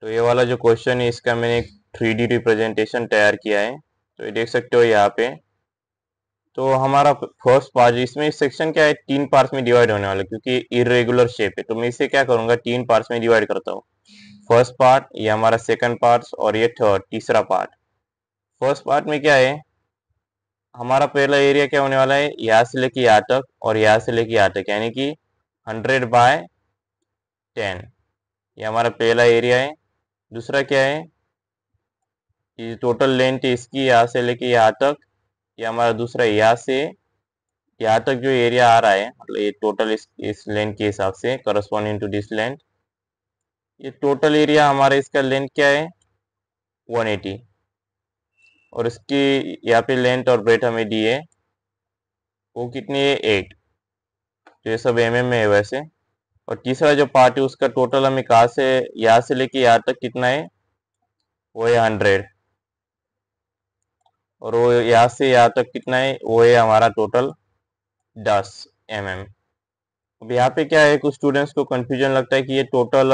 तो ये वाला जो क्वेश्चन है इसका मैंने एक थ्री रिप्रेजेंटेशन तैयार किया है तो ये देख सकते हो यहाँ पे तो हमारा फर्स्ट पार्ट इसमें सेक्शन क्या है तीन पार्ट्स में डिवाइड होने वाला क्योंकि इरेगुलर शेप है तो मैं इसे क्या करूंगा तीन पार्ट्स में डिवाइड करता हूँ फर्स्ट पार्ट ये हमारा सेकंड पार्ट और ये थर्ड तीसरा पार्ट फर्स्ट पार्ट में क्या है हमारा पहला एरिया क्या होने वाला है यहाँ से लेके यहाँ तक और यहाँ से लेके यहाँ तक यानी कि हंड्रेड बाय टेन ये हमारा पहला एरिया है दूसरा क्या है कि टोटल लेंथ इसकी यहाँ से लेके यहाँ तक ये यह हमारा दूसरा यहाँ से यहाँ तक जो एरिया आ रहा है मतलब ये टोटल इस इस लेंथ के हिसाब से करस्पॉन्डिंग टू दिस लेंथ ये टोटल एरिया हमारा इसका लेंथ क्या है 180 और इसकी यहाँ पे लेंथ और ब्रेथ हमें दी है वो कितनी है एट तो ये सब एम mm में है वैसे और तीसरा जो पार्ट है उसका टोटल हम कहा से यहाँ से लेके यहाँ तक कितना है वो है हंड्रेड और वो यहाँ से यहाँ तक कितना है वो है हमारा टोटल दस एम एम अब यहाँ पे क्या है कुछ स्टूडेंट्स को कंफ्यूजन लगता है कि ये टोटल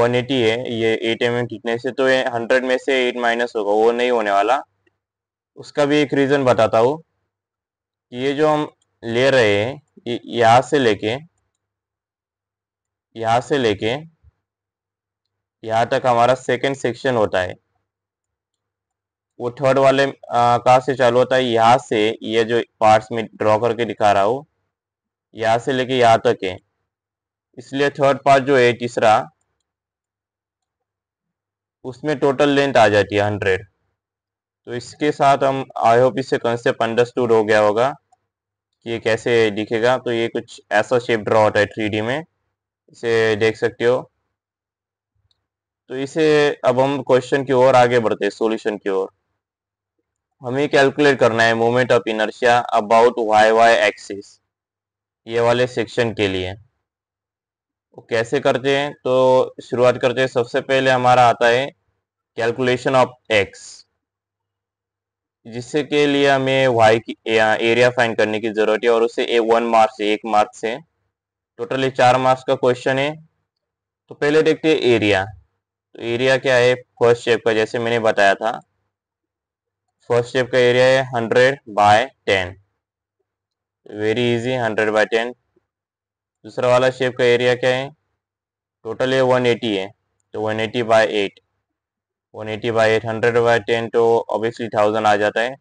वन एटी है ये एट एम एम कितने से तो ये हंड्रेड में से एट माइनस होगा वो नहीं होने वाला उसका भी एक रीज़न बताता हूँ ये जो हम ले रहे हैं यहाँ से लेके यहाँ से लेके यहाँ तक हमारा सेकेंड सेक्शन होता है वो थर्ड वाले कहा से चालू होता है यहाँ से ये जो पार्ट्स में ड्रॉ करके दिखा रहा हूँ यहाँ से लेके यहाँ तक है इसलिए थर्ड पार्ट जो है तीसरा उसमें टोटल लेंथ आ जाती है हंड्रेड तो इसके साथ हम आई होप इससे कंसेप्ट अंडरस्टूड हो गया होगा कि ये कैसे दिखेगा तो ये कुछ ऐसा शेप ड्रॉ होता है थ्री में इसे देख सकते हो तो इसे अब हम क्वेश्चन की ओर आगे बढ़ते हैं सोल्यूशन की ओर हमें कैलकुलेट करना है moment of inertia about Y Y axis ये वाले सेक्शन के लिए वो तो कैसे करते हैं तो शुरुआत करते हैं सबसे पहले हमारा आता है कैलकुलेशन ऑफ एक्स जिससे के लिए हमें वाई की एरिया फाइंड करने की जरूरत है और उसे ए वन मार्क से एक मार्क से टोटली चार मार्क्स का क्वेश्चन है तो पहले देखते हैं एरिया तो एरिया क्या है फर्स्ट शेप का जैसे मैंने बताया था फर्स्ट शेप का एरिया है hundred by ten very easy hundred by ten दूसरा वाला शेप का एरिया क्या है टोटल ये वन एटी है तो one eighty by eight one eighty by eight hundred by ten तो ऑब्वियसली थाउजेंड आ जाता है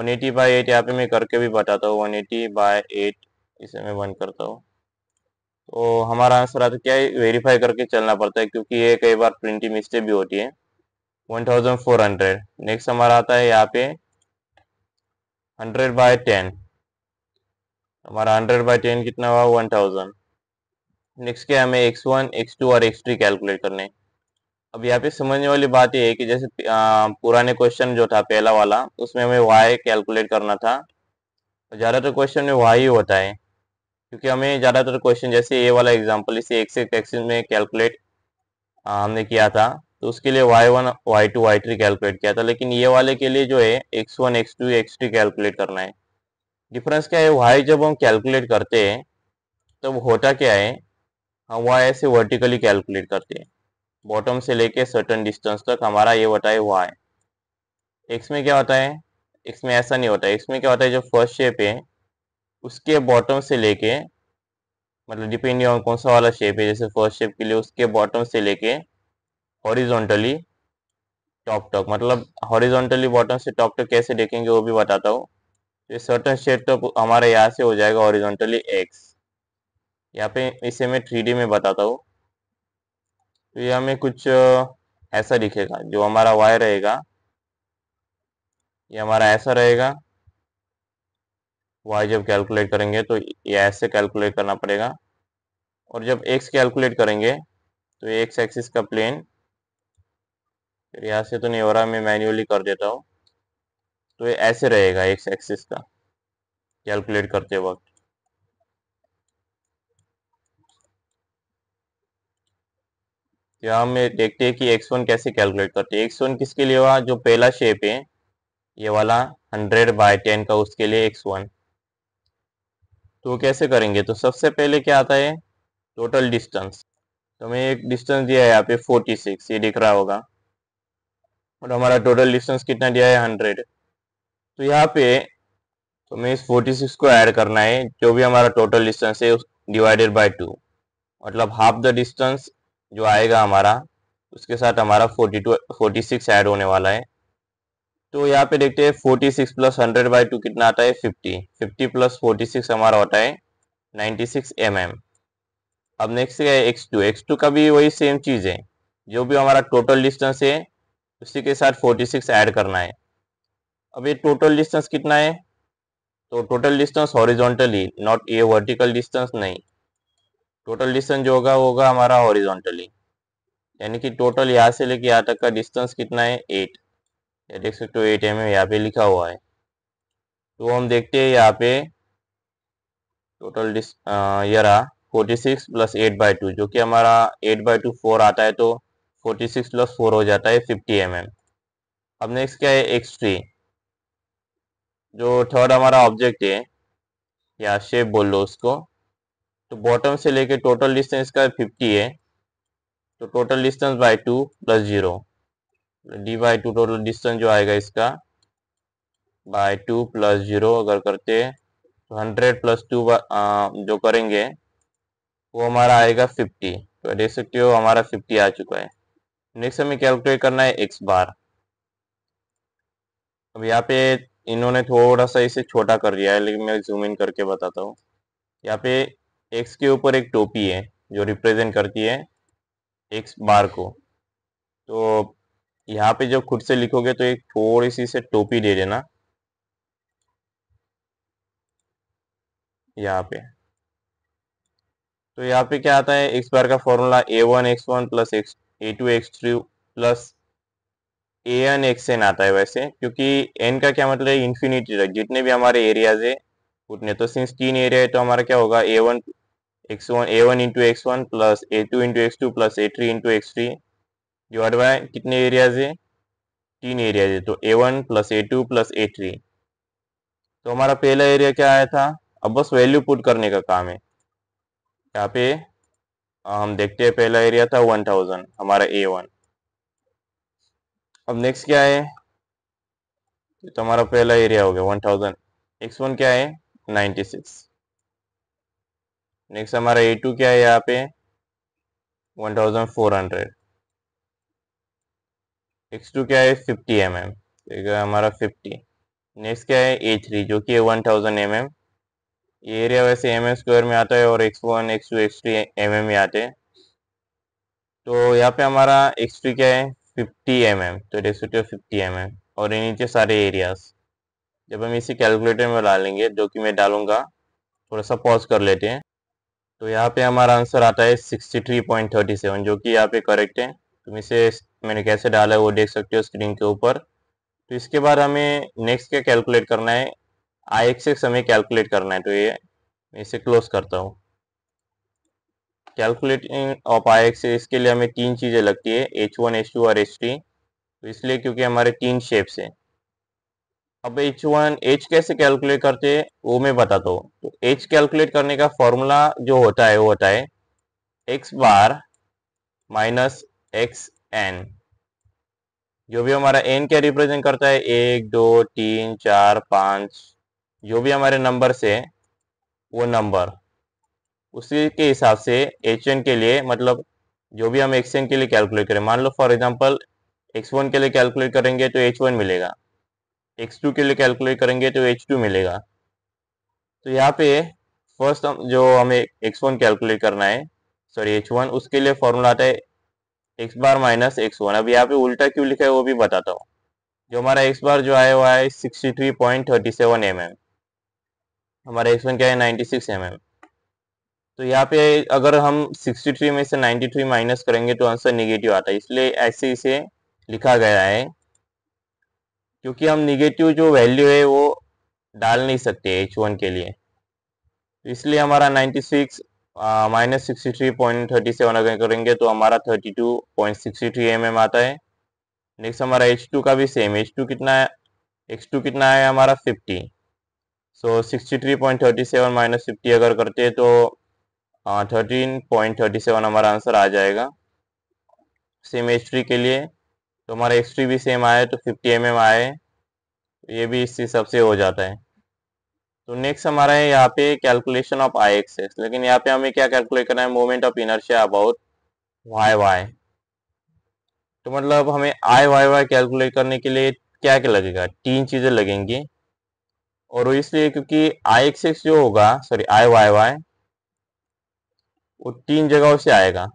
वन एटी बाई एट यहाँ पे मैं करके भी बताता हूँ वन एटी बाय एट इसे मैं वन करता हूँ तो हमारा आंसर आता क्या है वेरीफाई करके चलना पड़ता है क्योंकि ये कई बार प्रिंटिंग मिस्टेक भी होती है 1400 नेक्स्ट हमारा आता है यहाँ पे 100 बाय 10 हमारा 100 बाय 10 कितना हुआ 1000 नेक्स्ट क्या हमें x1, x2 और x3 कैलकुलेट करने अब यहाँ पे समझने वाली बात यह है कि जैसे पुराने क्वेश्चन जो था पहला वाला उसमें हमें y कैलकुलेट करना था ज़्यादातर क्वेश्चन में वाई होता है क्योंकि हमें ज़्यादातर क्वेश्चन जैसे ये वाला एग्जाम्पल इसे एक से एक में कैलकुलेट हमने किया था तो उसके लिए Y one Y two Y three calculate किया था लेकिन ये वाले के लिए जो है X one X two X three calculate करना है डिफरेंस क्या है वाई जब हम कैलकुलेट करते हैं तब होता क्या है हम वाई ऐसे वर्टिकली कैलकुलेट करते हैं बॉटम से लेके सर्टन डिस्टेंस तक हमारा ये होता है वाई एक्स में क्या होता है एक्स में ऐसा नहीं होता है एक्स में क्या होता है जो फर्स्ट शेप है उसके बॉटम से लेके मतलब डिपेंडिंग ऑन कौन सा वाला शेप है जैसे फर्स्ट शेप के लिए उसके बॉटम से लेके हॉरिजॉन्टली टॉप टॉप मतलब हॉरिजॉन्टली बॉटम से टॉप टॉक कैसे देखेंगे वो भी बताता हूँ तो सर्टन शेप तो हमारे यहाँ से हो जाएगा हॉरिजॉन्टली एक्स यहाँ पे इसे मैं थ्री में बताता हूँ तो यह हमें कुछ ऐसा दिखेगा जो हमारा वाई रहेगा ये हमारा ऐसा रहेगा वाई जब कैलकुलेट करेंगे तो ये ऐसे कैलकुलेट करना पड़ेगा और जब एक्स कैलकुलेट करेंगे तो एक्स एक्सिस का प्लेन फिर यहाँ से तो नहीं हो रहा मैं मैन्युअली कर देता हूँ तो ये ऐसे रहेगा एक्स एक्सिस का कैलकुलेट करते वक्त तो यहाँ हम देखते हैं कि एक्स वन कैसे कैलकुलेट करते एक्स वन किसके लिए हुआ जो पहला शेप है ये वाला हंड्रेड बाय टेन का उसके लिए एक्स वन तो वो कैसे करेंगे तो सबसे पहले क्या आता है टोटल डिस्टेंस तो हमें एक डिस्टेंस दिया है यहाँ पे 46 ये दिख रहा होगा और हमारा टोटल डिस्टेंस कितना दिया है 100 तो यहाँ पे तो हमें इस 46 को ऐड करना है जो भी हमारा टोटल डिस्टेंस है डिवाइडेड बाय टू मतलब हाफ द डिस्टेंस जो आएगा हमारा उसके साथ हमारा 42 46 ऐड होने वाला है तो यहाँ पे देखते हैं forty six plus hundred by two कितना आता है fifty fifty plus forty six हमारा होता है नाइन्टी सिक्स एम एम अब नेक्स्ट है एक्स टू एक्स टू का भी वही सेम चीज़ है जो भी हमारा टोटल डिस्टेंस है उसी के साथ फोर्टी सिक्स ऐड करना है अब ये टोटल डिस्टेंस कितना है तो टोटल डिस्टेंस हॉरिजॉन्टली नॉट ये वर्टिकल डिस्टेंस नहीं टोटल डिस्टेंस जो होगा वो होगा हमारा हॉरिजॉन्टली यानी कि टोटल यहाँ से लेके यहाँ तक का डिस्टेंस कितना है एट ये देख सकते हो ए टी एम यहाँ पे लिखा हुआ है तो हम देखते हैं यहाँ पे टोटल डिस ये forty six plus eight by two जो कि हमारा एट बाई टू फोर आता है तो फोर्टी सिक्स प्लस फोर हो जाता है फिफ्टी एम एम अब नेक्स्ट क्या है एक्स थ्री जो थर्ड हमारा ऑब्जेक्ट है या शेप बोल लो उसको तो बॉटम से लेके टोटल डिस्टेंस का फिफ्टी है तो total distance by two plus zero D by two total distance जो आएगा इसका बाय टू प्लस जीरो अगर करते तो हंड्रेड प्लस टू जो करेंगे वो हमारा आएगा फिफ्टी तो देख सकते हो हमारा फिफ्टी आ चुका है नेक्स्ट हमें कैलकुलेट करना है एक्स बार अब यहाँ पे इन्होंने थोड़ा सा इसे छोटा कर दिया है लेकिन मैं जूम इन करके बताता हूँ यहाँ पे एक्स के ऊपर एक टोपी है जो रिप्रेजेंट करती है एक्स बार को तो यहाँ पे जब खुद से लिखोगे तो एक थोड़ी सी से टोपी दे देना यहाँ पे तो यहाँ पे क्या आता है एक्स बार का formula A one X one plus X A two X three plus A N X N आता है वैसे क्योंकि एन का क्या मतलब है इन्फिनिटी तक जितने भी हमारे एरियाज है उतने तो सिंस तीन एरिया है तो हमारा क्या होगा A one X one A one into X one plus A two into X two plus A three into X three divide by कितने एरियाज है तीन एरियाज है तो A one plus A two plus A three तो हमारा पहला area क्या आया था अब बस वैल्यू पुट करने का काम है यहाँ पे हम देखते हैं पहला एरिया था वन थाउजेंड हमारा ए वन अब नेक्स्ट क्या है तो हमारा पहला एरिया हो गया वन थाउजेंड नेक्स्ट वन क्या है नाइन्टी सिक्स नेक्स्ट हमारा ए टू क्या है यहाँ पे one thousand four hundred X two क्या है फिफ्टी एम एम हमारा फिफ्टी नेक्स्ट क्या है ए थ्री जो कि है वन थाउजेंड एम एम ये एरिया वैसे एम एम स्क्वायर में आता है और X one X two X three M M में आते हैं तो यहाँ पे हमारा एक्स टू क्या है फिफ्टी एम एम तो X two fifty M M और ये नीचे सारे एरियाज जब हम इसे कैलकुलेटर में डालेंगे जो कि मैं डालूंगा थोड़ा सा पॉज कर लेते हैं तो यहाँ पे हमारा आंसर आता है sixty three point thirty seven जो कि यहाँ पे करेक्ट है तुम इसे मैंने कैसे डाला है वो देख सकते हो स्क्रीन के ऊपर तो इसके बाद हमें नेक्स्ट क्या कैलकुलेट करना है आई एक्स एक्स हमें कैलकुलेट करना है तो ये मैं इसे क्लोज करता हूँ कैलकुलेटिंग ऑफ आई एक्स इसके लिए हमें तीन चीज़ें लगती है एच वन एच टू और एच थ्री तो इसलिए क्योंकि हमारे तीन शेप्स हैं अब एच वन एच कैसे कैलकुलेट करते हैं वो मैं बताता हूँ तो एच कैलकुलेट करने का फॉर्मूला जो होता है वो होता है X bar minus X N जो भी हमारा एन क्या रिप्रेजेंट करता है एक दो तीन चार पाँच जो भी हमारे नंबर से वो नंबर उसी के हिसाब से एच एन के लिए मतलब जो भी हम एक्स एन के लिए कैलकुलेट करें मान लो फॉर एग्जांपल एक्स वन के लिए कैलकुलेट करेंगे तो एच वन मिलेगा एक्स टू के लिए कैलकुलेट करेंगे तो एच टू मिलेगा तो यहाँ पे फर्स्ट हम जो हमें एक्स वन कैलकुलेट करना है सॉरी एच वन उसके लिए फॉर्मूला आता है X bar minus X one अब यहाँ पे उल्टा क्यों लिखा है वो भी बताता हूँ जो हमारा एक्स बार जो आया हुआ है sixty three point thirty seven M M हमारा एक्स वन क्या है नाइन्टी सिक्स एम एम तो यहाँ पे अगर हम सिक्सटी थ्री में से नाइन्टी थ्री माइनस करेंगे तो आंसर निगेटिव आता है इसलिए ऐसे इसे लिखा गया है क्योंकि हम निगेटिव जो वैल्यू है वो डाल नहीं सकते एच वन के लिए तो इसलिए हमारा 96 minus sixty three point thirty seven अगर करेंगे तो हमारा thirty two point sixty three M M आता है नेक्स्ट हमारा एच टू का भी सेम एच टू कितना है एक्स टू कितना है हमारा fifty so sixty three point thirty seven minus fifty अगर करते हैं तो थर्टीन पॉइंट थर्टी सेवन हमारा आंसर आ जाएगा सेम एच थ्री के लिए तो हमारा एक्स थ्री भी सेम आए तो फिफ्टी एम एम आए ये भी इस हिसाब से हो जाता है तो नेक्स्ट हमारा है यहाँ पे कैलकुलेशन ऑफ आई एक्सेस लेकिन यहाँ पे हमें क्या कैलकुलेट करना है moment of inertia about Y Y तो मतलब हमें आई वाई वाई कैलकुलेट करने के लिए क्या क्या लगेगा तीन चीजें लगेंगी और इसलिए क्योंकि आई एक्स एक्स जो होगा सॉरी आई वाई वाई वो तीन जगहों से आएगा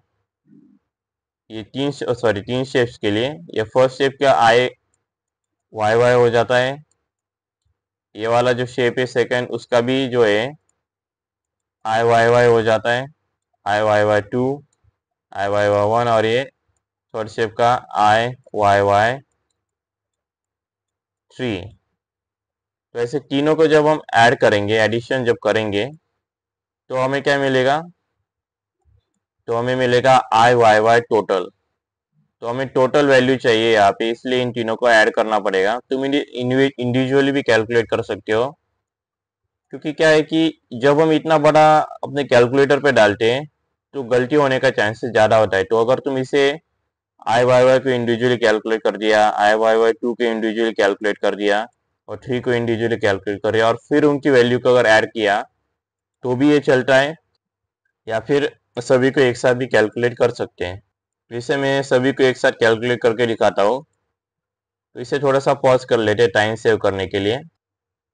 ये तीन सॉरी तीन शेप्स के लिए ये फर्स्ट शेप का आई वाई वाई हो जाता है ये वाला जो शेप है सेकंड उसका भी जो है आई वाई वाई हो जाता है I Y Y two I Y Y one और ये थर्ड शेप का आई वाई वाई थ्री तो ऐसे तीनों को जब हम ऐड करेंगे एडिशन जब करेंगे तो हमें क्या मिलेगा तो हमें मिलेगा आई वाई वाई टोटल तो हमें टोटल वैल्यू चाहिए यहाँ पे इसलिए इन तीनों को ऐड करना पड़ेगा तुम इंडिविजुअली भी कैलकुलेट कर सकते हो क्योंकि क्या है कि जब हम इतना बड़ा अपने कैलकुलेटर पे डालते हैं तो गलती होने का चांसेस ज़्यादा होता है तो अगर तुम इसे आई वाई वाई को इंडिविजुअली कैलकुलेट कर दिया आई वाई वाई टू को इंडिविजुअली कैलकुलेट कर दिया और थ्री को इंडिविजुअली कैलकुलेट कर दिया और फिर उनकी वैल्यू को अगर ऐड किया तो भी ये चलता है या फिर सभी को एक साथ भी कैलकुलेट कर सकते हैं जिसे तो मैं सभी को एक साथ कैलकुलेट करके दिखाता हूँ तो इसे थोड़ा सा पॉज कर लेते हैं टाइम सेव करने के लिए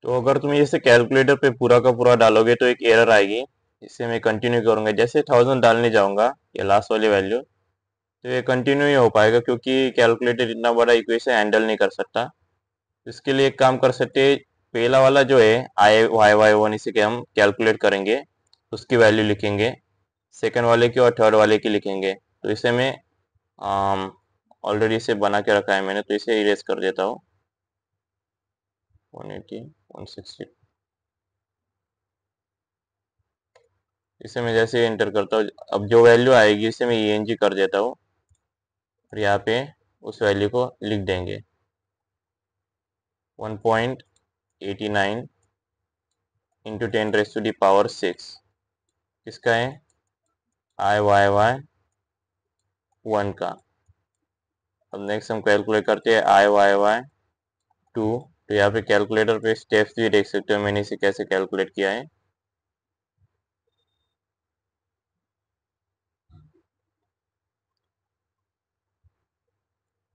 तो अगर तुम इसे कैलकुलेटर पे पूरा का पूरा डालोगे तो एक एरर आएगी इसे मैं कंटिन्यू करूँगा जैसे थाउजेंड डालने जाऊँगा ये लास्ट वाली वैल्यू तो ये कंटिन्यू ही हो पाएगा क्योंकि कैलकुलेटर इतना बड़ा इक्वेशन हैंडल नहीं कर सकता तो इसके लिए एक काम कर सकते पहला वाला जो है आई वाई वाई वन इसे के हम कैलकुलेट करेंगे उसकी वैल्यू लिखेंगे सेकेंड वाले की और थर्ड वाले की लिखेंगे तो इसे मैं ऑलरेडी इसे बना के रखा है मैंने तो इसे इरेज कर देता हूँ इसे मैं जैसे इंटर करता हूँ अब जो वैल्यू आएगी इसे मैं ई e कर देता हूँ और यहाँ पे उस वैल्यू को लिख देंगे 1.89 into ten raise to the power six किसका है आई वाई वाई वन का अब नेक्स्ट हम कैलकुलेट करते हैं आई वाई वाई टू तो यहाँ पे कैलकुलेटर पे स्टेप्स भी देख सकते हो मैंने इसे कैसे कैलकुलेट किया है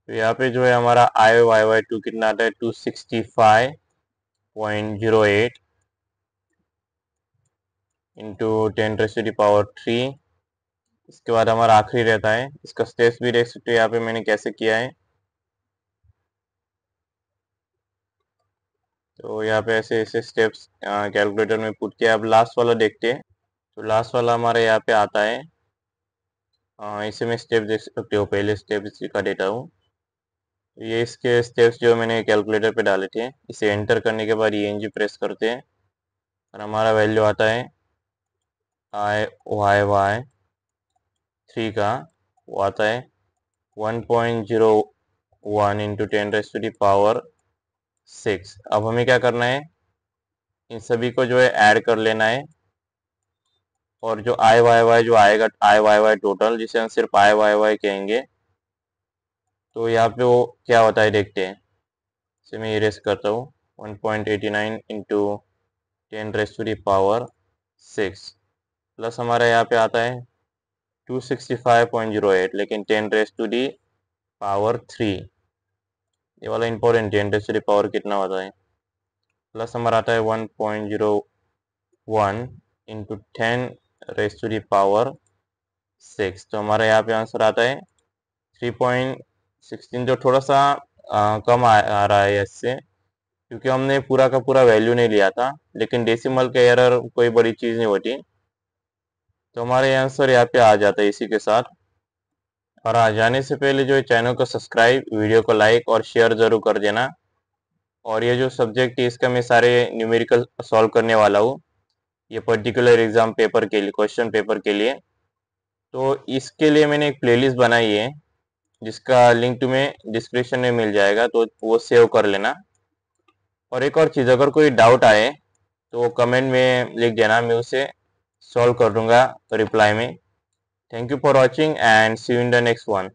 तो यहाँ पे जो है हमारा आई वाई वाई टू कितना आता है two sixty five point zero eight into ten raise power three इसके बाद हमारा आखिरी रहता है इसका स्टेप्स भी देख सकते हो यहाँ पे मैंने कैसे किया है तो यहाँ पे ऐसे ऐसे स्टेप्स कैलकुलेटर में पुट किया अब लास्ट वाला देखते हैं तो लास्ट वाला हमारे यहाँ पे आता है आ, इसे मैं स्टेप देख सकते हो पहले स्टेप का डेटा हूँ तो ये इसके स्टेप्स जो मैंने कैलकुलेटर पे डाले थे इसे एंटर करने के बाद ई प्रेस करते हैं और हमारा वैल्यू आता है आई वाई वाई थ्री का वो आता है one point zero one into ten raise to the power six अब हमें क्या करना है इन सभी को जो है ऐड कर लेना है और जो आई वाई वाई जो आएगा आई वाई वाई टोटल जिसे हम सिर्फ आई वाई वाई कहेंगे तो यहाँ पे वो क्या होता है देखते हैं इसे मैं इरेस करता हूँ one point eighty nine into ten raise to the power six plus हमारा यहाँ पे आता है 265.08 लेकिन 10 raise to the power three ये वाला important ten raise to the power कितना होता है प्लस हमारा आता है 1.01 point zero one into ten raise to the power six तो हमारा यहाँ पे आंसर आता है थ्री पॉइंट सिक्सटीन जो थोड़ा सा आ, कम आ, आ रहा है इससे क्योंकि हमने पूरा का पूरा वैल्यू नहीं लिया था लेकिन डेसिमल के एरर कोई बड़ी चीज़ नहीं होती तो हमारे आंसर यहाँ पे आ जाता है इसी के साथ और आ जाने से पहले जो चैनल को सब्सक्राइब वीडियो को लाइक और शेयर ज़रूर कर देना और ये जो सब्जेक्ट है इसका मैं सारे न्यूमेरिकल सॉल्व करने वाला हूँ ये पर्टिकुलर एग्ज़ाम पेपर के लिए क्वेश्चन पेपर के लिए तो इसके लिए मैंने एक प्लेलिस्ट बनाई है जिसका लिंक तुम्हें डिस्क्रिप्शन में मिल जाएगा तो वो सेव कर लेना और एक और चीज़ अगर कोई डाउट आए तो कमेंट में लिख देना मैं उसे सॉल्व कर दूंगा रिप्लाई में thank you for watching and see you in the next one